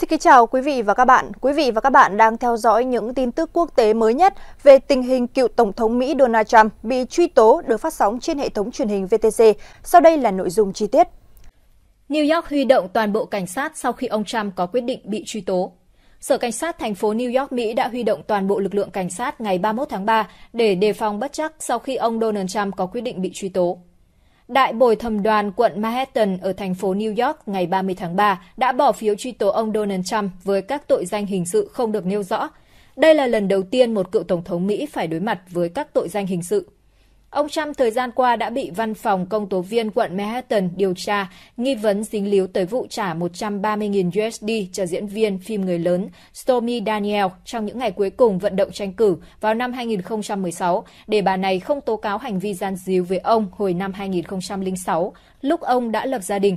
Xin kính chào quý vị và các bạn. Quý vị và các bạn đang theo dõi những tin tức quốc tế mới nhất về tình hình cựu Tổng thống Mỹ Donald Trump bị truy tố được phát sóng trên hệ thống truyền hình VTC. Sau đây là nội dung chi tiết. New York huy động toàn bộ cảnh sát sau khi ông Trump có quyết định bị truy tố. Sở Cảnh sát thành phố New York, Mỹ đã huy động toàn bộ lực lượng cảnh sát ngày 31 tháng 3 để đề phòng bất chắc sau khi ông Donald Trump có quyết định bị truy tố. Đại bồi thẩm đoàn quận Manhattan ở thành phố New York ngày 30 tháng 3 đã bỏ phiếu truy tố ông Donald Trump với các tội danh hình sự không được nêu rõ. Đây là lần đầu tiên một cựu tổng thống Mỹ phải đối mặt với các tội danh hình sự Ông Trump thời gian qua đã bị văn phòng công tố viên quận Manhattan điều tra nghi vấn dính líu tới vụ trả 130.000 USD cho diễn viên phim người lớn Stormy Daniel trong những ngày cuối cùng vận động tranh cử vào năm 2016 để bà này không tố cáo hành vi gian díu với ông hồi năm 2006, lúc ông đã lập gia đình.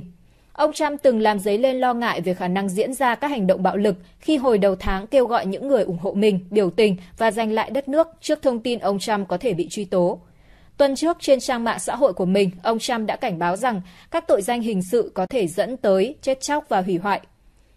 Ông Trump từng làm dấy lên lo ngại về khả năng diễn ra các hành động bạo lực khi hồi đầu tháng kêu gọi những người ủng hộ mình biểu tình và giành lại đất nước trước thông tin ông Trump có thể bị truy tố. Tuần trước, trên trang mạng xã hội của mình, ông Trump đã cảnh báo rằng các tội danh hình sự có thể dẫn tới chết chóc và hủy hoại.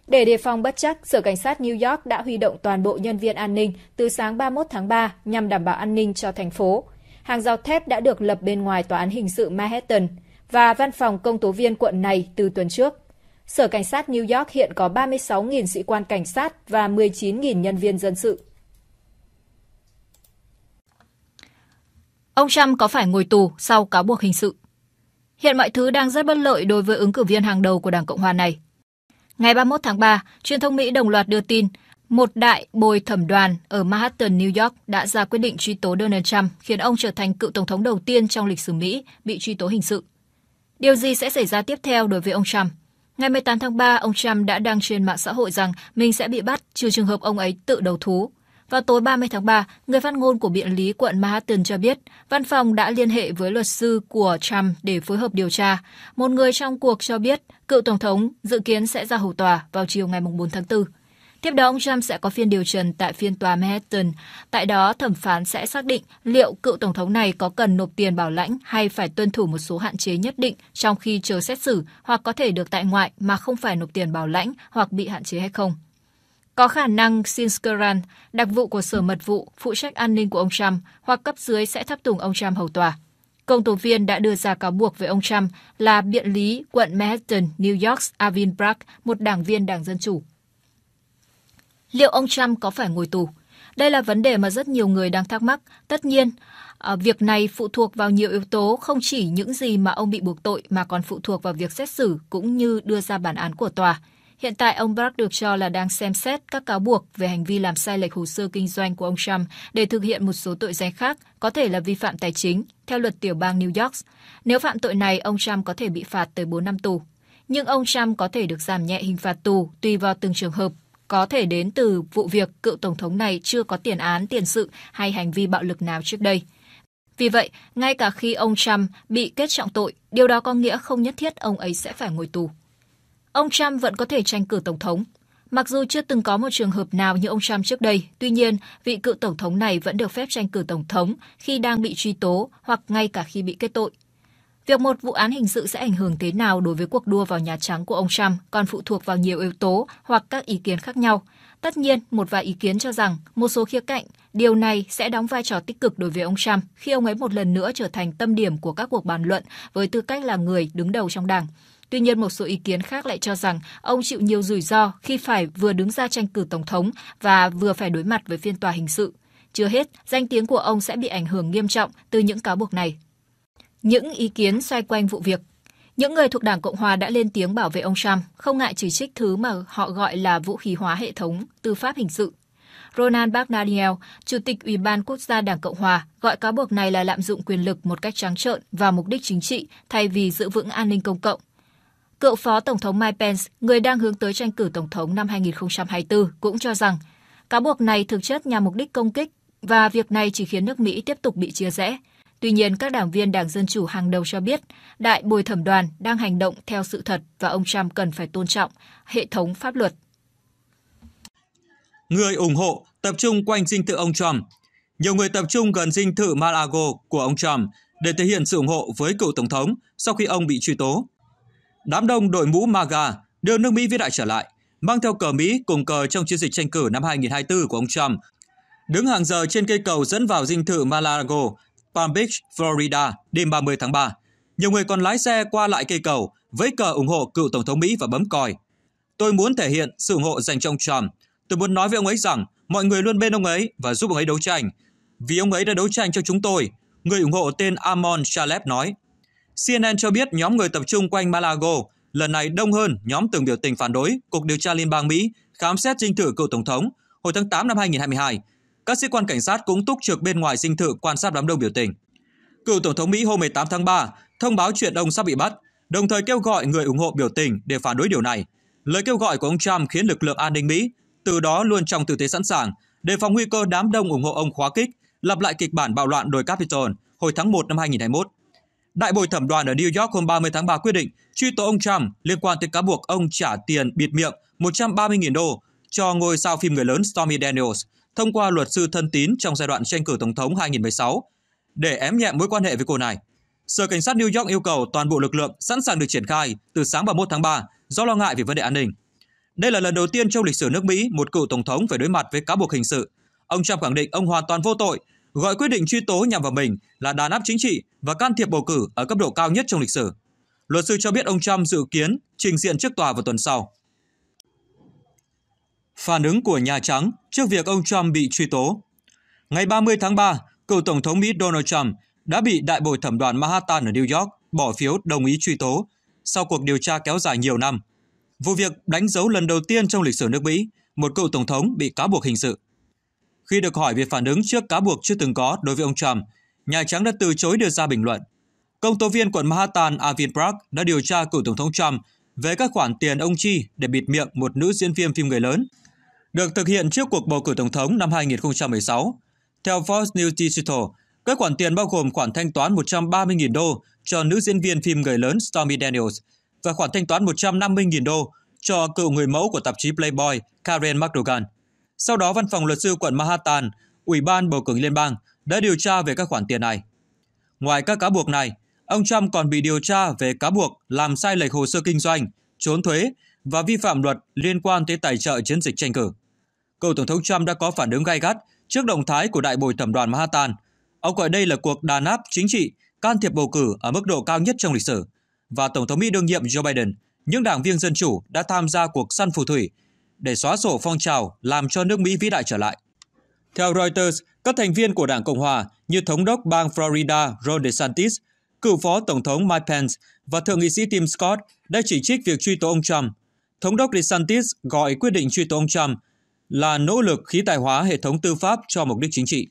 Để đề phòng bất chắc, Sở Cảnh sát New York đã huy động toàn bộ nhân viên an ninh từ sáng 31 tháng 3 nhằm đảm bảo an ninh cho thành phố. Hàng rào thép đã được lập bên ngoài tòa án hình sự Manhattan và văn phòng công tố viên quận này từ tuần trước. Sở Cảnh sát New York hiện có 36.000 sĩ quan cảnh sát và 19.000 nhân viên dân sự. Ông Trump có phải ngồi tù sau cáo buộc hình sự? Hiện mọi thứ đang rất bất lợi đối với ứng cử viên hàng đầu của Đảng Cộng hòa này. Ngày 31 tháng 3, truyền thông Mỹ đồng loạt đưa tin một đại bồi thẩm đoàn ở Manhattan, New York đã ra quyết định truy tố Donald Trump, khiến ông trở thành cựu tổng thống đầu tiên trong lịch sử Mỹ bị truy tố hình sự. Điều gì sẽ xảy ra tiếp theo đối với ông Trump? Ngày 18 tháng 3, ông Trump đã đăng trên mạng xã hội rằng mình sẽ bị bắt trừ trường hợp ông ấy tự đầu thú. Vào tối 30 tháng 3, người phát ngôn của Biện lý quận Manhattan cho biết, văn phòng đã liên hệ với luật sư của Trump để phối hợp điều tra. Một người trong cuộc cho biết, cựu Tổng thống dự kiến sẽ ra hầu tòa vào chiều ngày 4 tháng 4. Tiếp đó, ông Trump sẽ có phiên điều trần tại phiên tòa Manhattan. Tại đó, thẩm phán sẽ xác định liệu cựu tổng thống này có cần nộp tiền bảo lãnh hay phải tuân thủ một số hạn chế nhất định trong khi chờ xét xử hoặc có thể được tại ngoại mà không phải nộp tiền bảo lãnh hoặc bị hạn chế hay không. Có khả năng Sinskaran, đặc vụ của Sở Mật vụ, phụ trách an ninh của ông Trump hoặc cấp dưới sẽ thắp tùng ông Trump hầu tòa. Công tố viên đã đưa ra cáo buộc về ông Trump là biện lý quận Manhattan, New York, Alvin Bragg, một đảng viên đảng Dân Chủ. Liệu ông Trump có phải ngồi tù? Đây là vấn đề mà rất nhiều người đang thắc mắc. Tất nhiên, ờ, việc này phụ thuộc vào nhiều yếu tố, không chỉ những gì mà ông bị buộc tội mà còn phụ thuộc vào việc xét xử cũng như đưa ra bản án của tòa. Hiện tại, ông Barr được cho là đang xem xét các cáo buộc về hành vi làm sai lệch hồ sơ kinh doanh của ông Trump để thực hiện một số tội danh khác, có thể là vi phạm tài chính, theo luật tiểu bang New York. Nếu phạm tội này, ông Trump có thể bị phạt tới 4 năm tù. Nhưng ông Trump có thể được giảm nhẹ hình phạt tù tùy vào từng trường hợp, có thể đến từ vụ việc cựu tổng thống này chưa có tiền án, tiền sự hay hành vi bạo lực nào trước đây. Vì vậy, ngay cả khi ông Trump bị kết trọng tội, điều đó có nghĩa không nhất thiết ông ấy sẽ phải ngồi tù ông Trump vẫn có thể tranh cử Tổng thống. Mặc dù chưa từng có một trường hợp nào như ông Trump trước đây, tuy nhiên, vị cựu Tổng thống này vẫn được phép tranh cử Tổng thống khi đang bị truy tố hoặc ngay cả khi bị kết tội. Việc một vụ án hình sự sẽ ảnh hưởng thế nào đối với cuộc đua vào Nhà Trắng của ông Trump còn phụ thuộc vào nhiều yếu tố hoặc các ý kiến khác nhau. Tất nhiên, một vài ý kiến cho rằng một số khía cạnh, điều này sẽ đóng vai trò tích cực đối với ông Trump khi ông ấy một lần nữa trở thành tâm điểm của các cuộc bàn luận với tư cách là người đứng đầu trong đảng. Tuy nhiên, một số ý kiến khác lại cho rằng ông chịu nhiều rủi ro khi phải vừa đứng ra tranh cử Tổng thống và vừa phải đối mặt với phiên tòa hình sự. Chưa hết, danh tiếng của ông sẽ bị ảnh hưởng nghiêm trọng từ những cáo buộc này. Những ý kiến xoay quanh vụ việc những người thuộc Đảng Cộng hòa đã lên tiếng bảo vệ ông Trump, không ngại chỉ trích thứ mà họ gọi là vũ khí hóa hệ thống tư pháp hình sự. Ronald McDaniel, Chủ tịch Ủy ban Quốc gia Đảng Cộng hòa, gọi cáo buộc này là lạm dụng quyền lực một cách trắng trợn và mục đích chính trị thay vì giữ vững an ninh công cộng. Cựu Phó Tổng thống Mike Pence, người đang hướng tới tranh cử Tổng thống năm 2024, cũng cho rằng cáo buộc này thực chất nhằm mục đích công kích và việc này chỉ khiến nước Mỹ tiếp tục bị chia rẽ. Tuy nhiên, các đảng viên Đảng Dân Chủ hàng đầu cho biết đại bồi thẩm đoàn đang hành động theo sự thật và ông Trump cần phải tôn trọng hệ thống pháp luật. Người ủng hộ tập trung quanh dinh thự ông Trump. Nhiều người tập trung gần dinh thự Malago của ông Trump để thể hiện sự ủng hộ với cựu Tổng thống sau khi ông bị truy tố Đám đông đội mũ MAGA đưa nước Mỹ vĩ đại trở lại, mang theo cờ Mỹ cùng cờ trong chiến dịch tranh cử năm 2024 của ông Trump. Đứng hàng giờ trên cây cầu dẫn vào dinh thự Malago, Palm Beach, Florida đêm 30 tháng 3. Nhiều người còn lái xe qua lại cây cầu với cờ ủng hộ cựu Tổng thống Mỹ và bấm còi. Tôi muốn thể hiện sự ủng hộ dành cho ông Trump. Tôi muốn nói với ông ấy rằng mọi người luôn bên ông ấy và giúp ông ấy đấu tranh. Vì ông ấy đã đấu tranh cho chúng tôi, người ủng hộ tên Amon Shalep nói. CNN cho biết nhóm người tập trung quanh Malago lần này đông hơn nhóm từng biểu tình phản đối cuộc Điều tra Liên bang Mỹ khám xét dinh thự cựu Tổng thống hồi tháng 8 năm 2022. Các sĩ quan cảnh sát cũng túc trực bên ngoài dinh thự quan sát đám đông biểu tình. Cựu Tổng thống Mỹ hôm 18 tháng 3 thông báo chuyện ông sắp bị bắt, đồng thời kêu gọi người ủng hộ biểu tình để phản đối điều này. Lời kêu gọi của ông Trump khiến lực lượng an ninh Mỹ từ đó luôn trong tư thế sẵn sàng, đề phòng nguy cơ đám đông ủng hộ ông khóa kích, lặp lại kịch bản bạo loạn đồi Capitol hồi tháng 1 năm 2021. Đại bồi thẩm đoàn ở New York hôm 30 tháng 3 quyết định truy tố ông Trump liên quan tới cáo buộc ông trả tiền bịt miệng 130.000 đô cho ngôi sao phim người lớn Stormy Daniels thông qua luật sư thân tín trong giai đoạn tranh cử tổng thống 2016 để ém nhẹ mối quan hệ với cô này. Sở Cảnh sát New York yêu cầu toàn bộ lực lượng sẵn sàng được triển khai từ sáng 31 tháng 3 do lo ngại về vấn đề an ninh. Đây là lần đầu tiên trong lịch sử nước Mỹ một cựu tổng thống phải đối mặt với cáo buộc hình sự. Ông Trump khẳng định ông hoàn toàn vô tội gọi quyết định truy tố nhằm vào mình là đàn áp chính trị và can thiệp bầu cử ở cấp độ cao nhất trong lịch sử. Luật sư cho biết ông Trump dự kiến trình diện trước tòa vào tuần sau. Phản ứng của Nhà Trắng trước việc ông Trump bị truy tố Ngày 30 tháng 3, cựu Tổng thống Mỹ Donald Trump đã bị đại bồi thẩm đoàn Manhattan ở New York bỏ phiếu đồng ý truy tố sau cuộc điều tra kéo dài nhiều năm. Vụ việc đánh dấu lần đầu tiên trong lịch sử nước Mỹ một cựu Tổng thống bị cáo buộc hình sự. Khi được hỏi về phản ứng trước cáo buộc chưa từng có đối với ông Trump, Nhà Trắng đã từ chối đưa ra bình luận. Công tố viên quận Manhattan Avin Park đã điều tra cựu Tổng thống Trump về các khoản tiền ông chi để bịt miệng một nữ diễn viên phim người lớn, được thực hiện trước cuộc bầu cử Tổng thống năm 2016. Theo Fox News Digital, các khoản tiền bao gồm khoản thanh toán 130.000 đô cho nữ diễn viên phim người lớn Stormy Daniels và khoản thanh toán 150.000 đô cho cựu người mẫu của tạp chí Playboy Karen McDougal. Sau đó, Văn phòng luật sư quận Manhattan, Ủy ban bầu cử liên bang đã điều tra về các khoản tiền này. Ngoài các cáo buộc này, ông Trump còn bị điều tra về cáo buộc làm sai lệch hồ sơ kinh doanh, trốn thuế và vi phạm luật liên quan tới tài trợ chiến dịch tranh cử. Cựu Tổng thống Trump đã có phản ứng gay gắt trước động thái của đại bồi thẩm đoàn Manhattan. Ông gọi đây là cuộc đàn áp chính trị, can thiệp bầu cử ở mức độ cao nhất trong lịch sử. Và Tổng thống Mỹ đương nhiệm Joe Biden, những đảng viên Dân Chủ đã tham gia cuộc săn phù thủy để xóa sổ phong trào làm cho nước Mỹ vĩ đại trở lại. Theo Reuters, các thành viên của Đảng Cộng Hòa như Thống đốc bang Florida Ron DeSantis, cựu phó Tổng thống Mike Pence và Thượng nghị sĩ Tim Scott đã chỉ trích việc truy tố ông Trump. Thống đốc DeSantis gọi quyết định truy tố ông Trump là nỗ lực khí tài hóa hệ thống tư pháp cho mục đích chính trị.